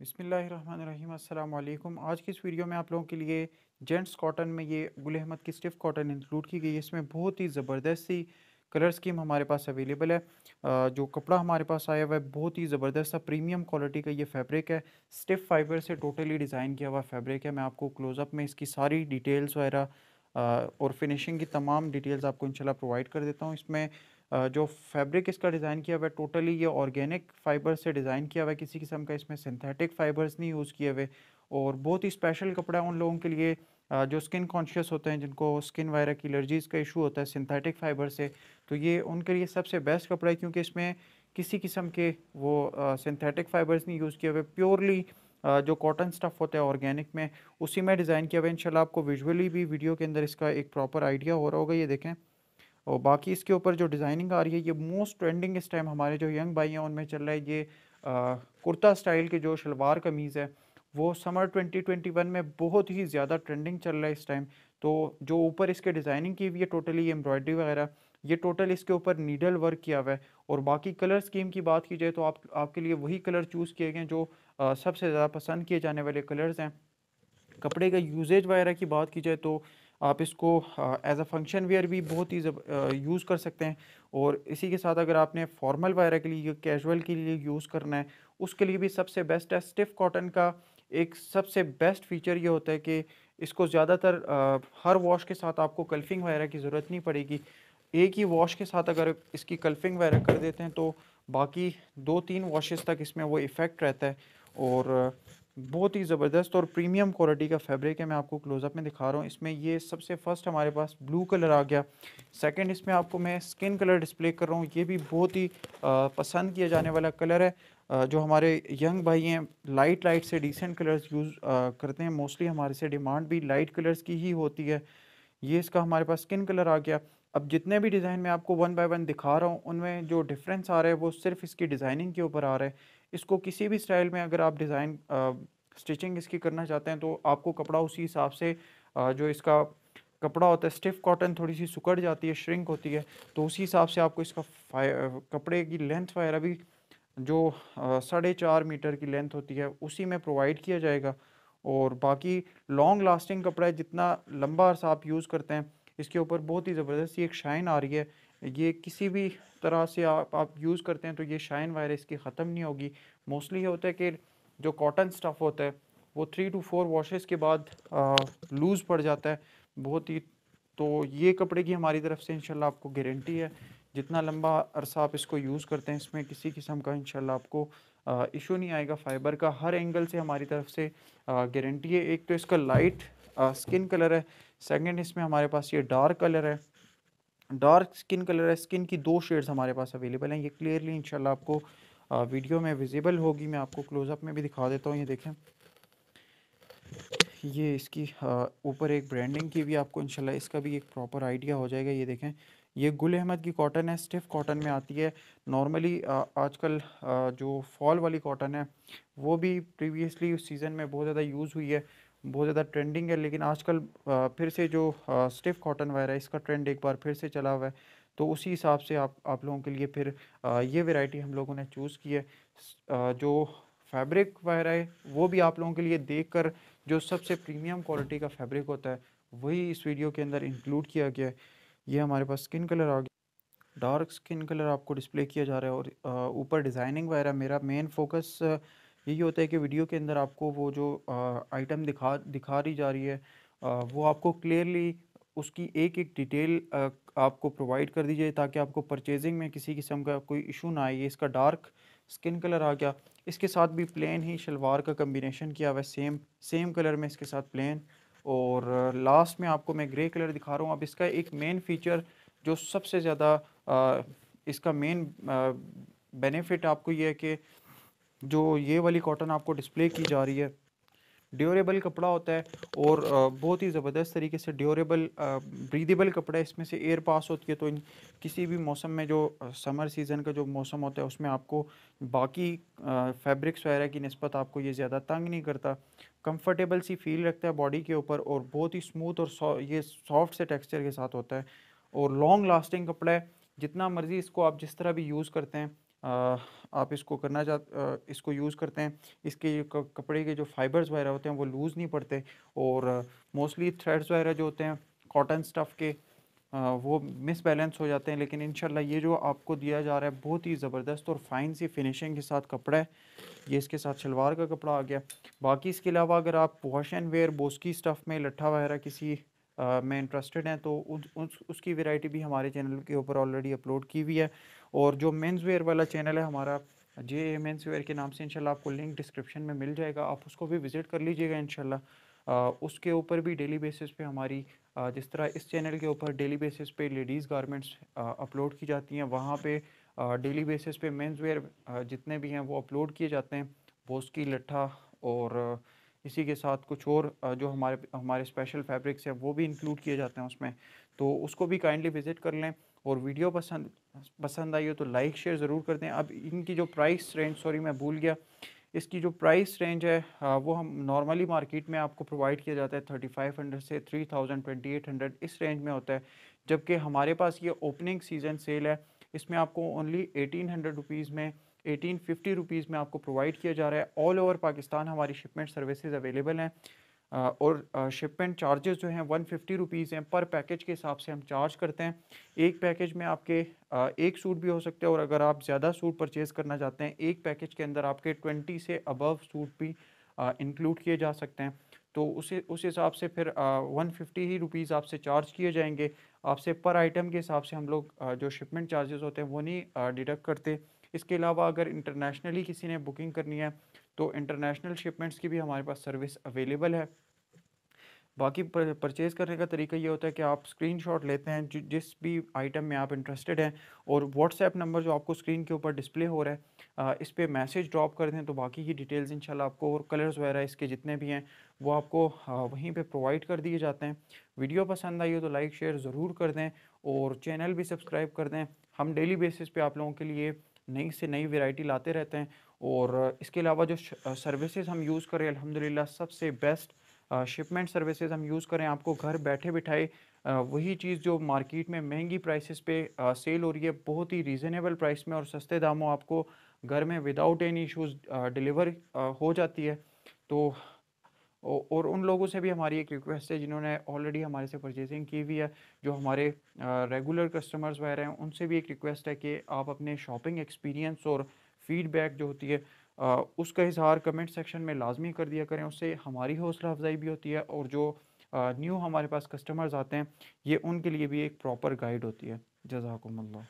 बिसमीम अल्लाम आज की इस वीडियो में आप लोगों के लिए जेंट्स कॉटन में ये गुल अहमद की स्टिफ कॉटन इंक्लूड की गई है इसमें बहुत ही ज़बरदस्त सी कलर स्कीम हमारे पास अवेलेबल है जो कपड़ा हमारे पास आया हुआ है बहुत ही ज़बरदस्त सा प्रीमियम क्वालिटी का ये फैब्रिक है स्टिफ फाइबर से टोटली डिज़ाइन किया हुआ फैब्रिक है मैं आपको क्लोज़अप में इसकी सारी डिटेल्स वगैरह और फिनिशिंग की तमाम डिटेल्स आपको इंशाल्लाह प्रोवाइड कर देता हूँ इसमें जो फैब्रिक इसका डिज़ाइन किया हुआ है टोटली ये ऑर्गेनिक फाइबर से डिज़ाइन किया हुआ है किसी किस्म का इसमें सिंथेटिक फाइबर्स नहीं यूज़ किए हुए और बहुत ही स्पेशल कपड़ा है उन लोगों के लिए जो स्किन कॉन्शियस होते हैं जिनको स्किन वगैरह की एलर्जीज़ का इशू होता है सिंथेटिक फाइबर से तो ये उनके लिए सबसे बेस्ट कपड़ा है क्योंकि इसमें किसी किस्म के वो सिंथेटिक फाइबर्स नहीं यूज़ किए हुए प्योरली जो कॉटन स्टफ़ होता है ऑर्गेनिक में उसी में डिज़ाइन किया हुआ है इंशाल्लाह आपको विजुअली भी वीडियो के अंदर इसका एक प्रॉपर आइडिया हो रहा होगा ये देखें और बाकी इसके ऊपर जो डिज़ाइनिंग आ रही है ये मोस्ट ट्रेंडिंग इस टाइम हमारे जो यंग भाई हैं उनमें चल रहा है ये कुर्ता स्टाइल के जो शलवार कमीज़ है वो समर 2021 में बहुत ही ज़्यादा ट्रेंडिंग चल रहा है इस टाइम तो जो ऊपर इसके डिज़ाइनिंग की हुई है टोटली एम्ब्रॉयडरी वगैरह ये टोटल इसके ऊपर नीडल वर्क किया हुआ है और बाकी कलर स्कीम की बात की जाए तो आप आपके लिए वही कलर चूज़ किए गए हैं जो आ, सबसे ज़्यादा पसंद किए जाने वाले कलर्स हैं कपड़े का यूजेज वगैरह की बात की जाए तो आप इसको एज अ फंक्शन वेयर भी बहुत ही यूज़ कर सकते हैं और इसी के साथ अगर आपने फॉर्मल वगैरह के लिए कैजुअल के लिए यूज़ करना है उसके लिए भी सबसे बेस्ट है स्टिफ कॉटन का एक सबसे बेस्ट फीचर ये होता है कि इसको ज़्यादातर हर वॉश के साथ आपको कल्फिंग वगैरह की ज़रूरत नहीं पड़ेगी एक ही वॉश के साथ अगर इसकी कल्फिंग वगैरह कर देते हैं तो बाकी दो तीन वॉशेस तक इसमें वो इफ़ेक्ट रहता है और बहुत ही ज़बरदस्त और प्रीमियम क्वालिटी का फैब्रिक है मैं आपको क्लोज़अप में दिखा रहा हूँ इसमें ये सबसे फर्स्ट हमारे पास ब्लू कलर आ गया सेकंड इसमें आपको मैं स्किन कलर डिस्प्ले कर रहा हूँ ये भी बहुत ही पसंद किया जाने वाला कलर है जो हमारे यंग भाई हैं लाइट लाइट से डिसेंट कलर्स यूज़ करते हैं मोस्टली हमारे से डिमांड भी लाइट कलर्स की ही होती है ये इसका हमारे पास स्किन कलर आ गया अब जितने भी डिज़ाइन मैं आपको वन बाय वन दिखा रहा हूँ उनमें जो डिफरेंस आ रहा है वो सिर्फ इसकी डिज़ाइनिंग के ऊपर आ रहा है इसको किसी भी स्टाइल में अगर आप डिज़ाइन स्टिचिंग इसकी करना चाहते हैं तो आपको कपड़ा उसी हिसाब से आ, जो इसका कपड़ा होता है स्टिफ कॉटन थोड़ी सी सुकड़ जाती है श्रिंक होती है तो उसी हिसाब से आपको इसका कपड़े की लेंथ वगैरह भी जो साढ़े चार मीटर की लेंथ होती है उसी में प्रोवाइड किया जाएगा और बाकी लॉन्ग लास्टिंग कपड़ा है जितना लंबा अर्सा आप यूज़ करते हैं इसके ऊपर बहुत ही ज़बरदस्त एक शाइन आ रही है ये किसी भी तरह से आप आप यूज़ करते हैं तो ये शाइन वायर इसकी ख़त्म नहीं होगी मोस्टली ये होता है कि जो कॉटन स्टफ़ होता है वो थ्री टू फोर वॉशेस के बाद लूज़ पड़ जाता है बहुत ही तो ये कपड़े की हमारी तरफ से इनशाला आपको गारंटी है जितना लंबा अरसा आप इसको यूज़ करते हैं इसमें किसी किस्म का इनशाला आपको इशू नहीं आएगा फ़ाइबर का हर एंगल से हमारी तरफ से गारंटी है एक तो इसका लाइट स्किन कलर है सेकेंड इसमें हमारे पास ये डार्क कलर है डार्क स्किन कलर है स्किन की दो शेड्स हमारे पास अवेलेबल हैं ये क्लियरली इंशाल्लाह आपको वीडियो में विजिबल होगी मैं आपको क्लोजअप में भी दिखा देता हूँ ये देखें ये इसकी ऊपर एक ब्रांडिंग की भी आपको इंशाल्लाह इसका भी एक प्रॉपर आइडिया हो जाएगा ये देखें ये गुल अहमद की कॉटन है स्टिफ कॉटन में आती है नॉर्मली आजकल जो फॉल वाली कॉटन है वो भी प्रीवियसली उस सीज़न में बहुत ज़्यादा यूज़ हुई है बहुत ज़्यादा ट्रेंडिंग है लेकिन आजकल फिर से जो स्टिफ कॉटन वायर है इसका ट्रेंड एक बार फिर से चला हुआ है तो उसी हिसाब से आप आप लोगों के लिए फिर ये वेराइटी हम लोगों ने चूज़ की है जो फैब्रिक वायर है वो भी आप लोगों के लिए देख कर जो सबसे प्रीमियम क्वालिटी का फैब्रिक होता है वही इस वीडियो के अंदर इंक्लूड किया गया है ये हमारे पास स्किन कलर आ गया डार्क स्किन कलर आपको डिस्प्ले किया जा रहा है और ऊपर डिज़ाइनिंग वगैरह मेरा मेन फोकस यही होता है कि वीडियो के अंदर आपको वो जो आइटम दिखा दिखा रही जा रही है आ, वो आपको क्लियरली उसकी एक एक डिटेल आपको प्रोवाइड कर दीजिए ताकि आपको परचेजिंग में किसी किस्म का कोई इशू ना आए इसका डार्क स्किन कलर आ गया इसके साथ भी प्लेन ही शलवार का कम्बिनेशन किया हुआ सेम सेम कलर में इसके साथ प्लेन और लास्ट में आपको मैं ग्रे कलर दिखा रहा हूँ अब इसका एक मेन फीचर जो सबसे ज़्यादा इसका मेन बेनिफिट आपको ये है कि जो ये वाली कॉटन आपको डिस्प्ले की जा रही है ड्यूरेबल कपड़ा होता है और बहुत ही ज़बरदस्त तरीके से ड्यूरेबल ब्रीदेबल कपड़ा है इसमें से एयर पास होती है तो इन किसी भी मौसम में जो समर सीज़न का जो मौसम होता है उसमें आपको बाकी फैब्रिक्स वगैरह की नस्बत आपको ये ज़्यादा तंग नहीं करता कंफर्टेबल सी फील रखता है बॉडी के ऊपर और बहुत ही स्मूथ और ये सॉफ्ट से टेक्स्चर के साथ होता है और लॉन्ग लास्टिंग कपड़ा है जितना मर्ज़ी इसको आप जिस तरह भी यूज़ करते हैं आप इसको करना चाह इसको यूज़ करते हैं इसके कपड़े के जो फाइबर्स वगैरह होते हैं वो लूज़ नहीं पड़ते और मोस्टली थ्रेड्स वगैरह जो होते हैं कॉटन स्टफ़ के वो मिसबैलेंस हो जाते हैं लेकिन इन ये जो आपको दिया जा रहा है बहुत ही ज़बरदस्त और फाइन सी फिनिशिंग के साथ कपड़ा है ये इसके साथ शलवार का कपड़ा आ गया बाकी इसके अलावा अगर आप wash and wear Boski stuff में लट्ठा वगैरह किसी में इंटरेस्टेड हैं तो उस, उस उसकी वेराइटी भी हमारे चैनल के ऊपर ऑलरेडी अपलोड की हुई है और जो मेंस वेयर वाला चैनल है हमारा जे मेंस वेयर के नाम से इनशाला आपको लिंक डिस्क्रिप्शन में मिल जाएगा आप उसको भी विज़िट कर लीजिएगा इनशाला उसके ऊपर भी डेली बेसिस पे हमारी जिस तरह इस चैनल के ऊपर डेली बेसिस पे लेडीज़ गारमेंट्स अपलोड की जाती हैं वहाँ पे डेली बेसिस पे मेंस वेयर जितने भी हैं वो अपलोड किए जाते हैं की लट्ठा और इसी के साथ कुछ और जो हमारे हमारे स्पेशल फैब्रिक्स हैं वो भी इंक्लूड किए जाते हैं उसमें तो उसको भी काइंडली विज़िट कर लें और वीडियो पसंद पसंद आई हो तो लाइक शेयर ज़रूर कर दें अब इनकी जो प्राइस रेंज सॉरी मैं भूल गया इसकी जो प्राइस रेंज है वो हम नॉर्मली मार्केट में आपको प्रोवाइड किया जाता है थर्टी फाइव हंड्रेड से three thousand twenty eight hundred इस रेंज में होता है जबकि हमारे पास ये ओपनिंग सीज़न सेल है इसमें आपको ओनली एटीन हंड्रेड रुपीज़ में एटीन फिफ्टी रुपीज़ में आपको प्रोवाइड किया जा रहा है ऑल ओवर पाकिस्तान हमारी शिपमेंट सर्विसेज अवेलेबल हैं और शिपमेंट चार्जेस जो हैं वन फिफ्टी रुपीज़ हैं पर पैकेज के हिसाब से हम चार्ज करते हैं एक पैकेज में आपके एक सूट भी हो सकते हैं और अगर आप ज़्यादा सूट परचेज़ करना चाहते हैं एक पैकेज के अंदर आपके ट्वेंटी से अबव सूट भी इंक्लूड किए जा सकते हैं तो उसे उस हिसाब से फिर वन फिफ्टी ही रुपीज़ आपसे चार्ज किए जाएंगे आपसे पर आइटम के हिसाब से हम लोग जो शिपमेंट चार्जेस होते हैं वो नहीं डिडक्ट करते इसके अलावा अगर इंटरनेशनली किसी ने बुकिंग करनी है तो इंटरनेशनल शिपमेंट्स की भी हमारे पास सर्विस अवेलेबल है बाकी परचेज़ करने का तरीका ये होता है कि आप स्क्रीनशॉट लेते हैं जिस भी आइटम में आप इंटरेस्टेड हैं और व्हाट्सएप नंबर जो आपको स्क्रीन के ऊपर डिस्प्ले हो रहा है इस पर मैसेज ड्रॉप कर दें तो बाकी की डिटेल्स इंशाल्लाह आपको और कलर्स वगैरह इसके जितने भी हैं वो आपको वहीं पे प्रोवाइड कर दिए जाते हैं वीडियो पसंद आई हो तो लाइक शेयर ज़रूर कर दें और चैनल भी सब्सक्राइब कर दें हम डेली बेसिस पे आप लोगों के लिए नई से नई वेराइटी लाते रहते हैं और इसके अलावा जो सर्विसेज हम यूज़ करें अल्हम्दुलिल्लाह सबसे बेस्ट शिपमेंट सर्विसेज हम यूज़ करें आपको घर बैठे बिठाए वही चीज़ जो मार्केट में महंगी प्राइसेस पे सेल हो रही है बहुत ही रीज़नेबल प्राइस में और सस्ते दामों आपको घर में विदाउट एनी इशूज़ डिलीवर हो जाती है तो और उन लोगों से भी हमारी एक रिक्वेस्ट है जिन्होंने ऑलरेडी हमारे से परचेजिंग की हुई है जो हमारे रेगुलर कस्टमर्स वगैरह हैं उनसे भी एक रिक्वेस्ट है कि आप अपने शॉपिंग एक्सपीरियंस और फीडबैक जो होती है उसका इजहार कमेंट सेक्शन में लाजमी कर दिया करें उससे हमारी हौसला अफजाई भी होती है और जो न्यू हमारे पास कस्टमर्स आते हैं ये उनके लिए भी एक प्रॉपर गाइड होती है जजाकम्ला